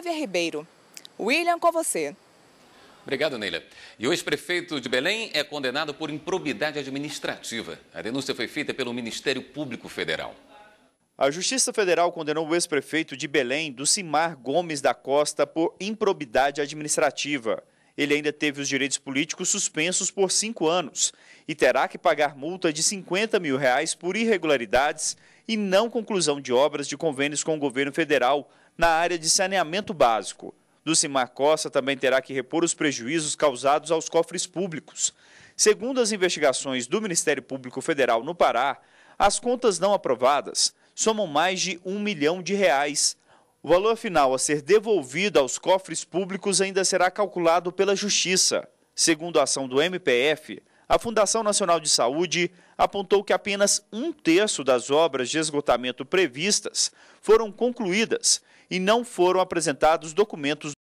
Flávia Ribeiro. William, com você. Obrigado, Neila. E o ex-prefeito de Belém é condenado por improbidade administrativa. A denúncia foi feita pelo Ministério Público Federal. A Justiça Federal condenou o ex-prefeito de Belém, Ducimar Gomes da Costa, por improbidade administrativa. Ele ainda teve os direitos políticos suspensos por cinco anos e terá que pagar multa de 50 mil reais por irregularidades e não conclusão de obras de convênios com o governo federal na área de saneamento básico. Lucimar Costa também terá que repor os prejuízos causados aos cofres públicos. Segundo as investigações do Ministério Público Federal no Pará, as contas não aprovadas somam mais de um milhão de reais. O valor final a ser devolvido aos cofres públicos ainda será calculado pela Justiça. Segundo a ação do MPF, a Fundação Nacional de Saúde apontou que apenas um terço das obras de esgotamento previstas foram concluídas e não foram apresentados documentos